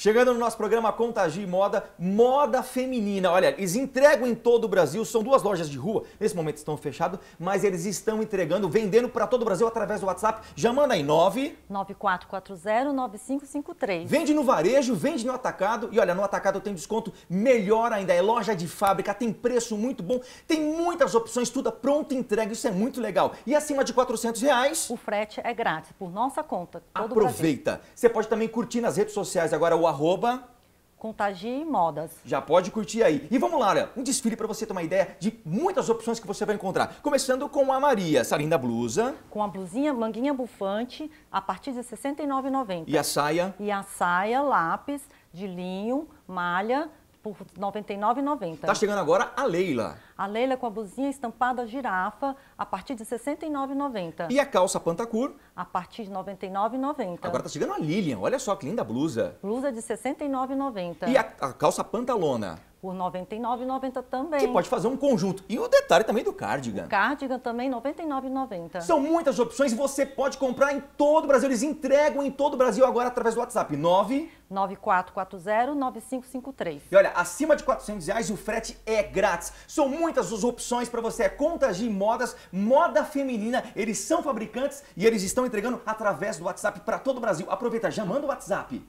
Chegando no nosso programa Contagi Moda, moda feminina. Olha, eles entregam em todo o Brasil, são duas lojas de rua, nesse momento estão fechados, mas eles estão entregando, vendendo para todo o Brasil através do WhatsApp. Já manda aí, 9... 9440 Vende no varejo, vende no atacado, e olha, no atacado tem desconto melhor ainda, é loja de fábrica, tem preço muito bom, tem muitas opções, tudo é pronto entrega, isso é muito legal. E acima de 400 reais... O frete é grátis, por nossa conta, Aproveita. Você pode também curtir nas redes sociais agora o arroba... Contagi Modas. Já pode curtir aí. E vamos lá, né? um desfile para você ter uma ideia de muitas opções que você vai encontrar. Começando com a Maria, essa linda blusa. Com a blusinha, manguinha bufante, a partir de R$ 69,90. E a saia? E a saia, lápis de linho, malha, por R$ 99,90. Está chegando agora a Leila. A Leila com a blusinha estampada girafa a partir de R$ 69,90. E a calça Pantacur? A partir de R$ 99,90. Agora está chegando a Lilian. Olha só que linda blusa. Blusa de R$ 69,90. E a, a calça Pantalona? por 99,90 também. Você pode fazer um conjunto. E o detalhe também do cardigan. O cardigan também 99,90. São muitas opções e você pode comprar em todo o Brasil. Eles entregam em todo o Brasil agora através do WhatsApp. 9 9440-9553. E olha, acima de 400 reais o frete é grátis. São muitas as opções para você. É de Modas, moda feminina. Eles são fabricantes e eles estão entregando através do WhatsApp para todo o Brasil. Aproveita, já manda o WhatsApp.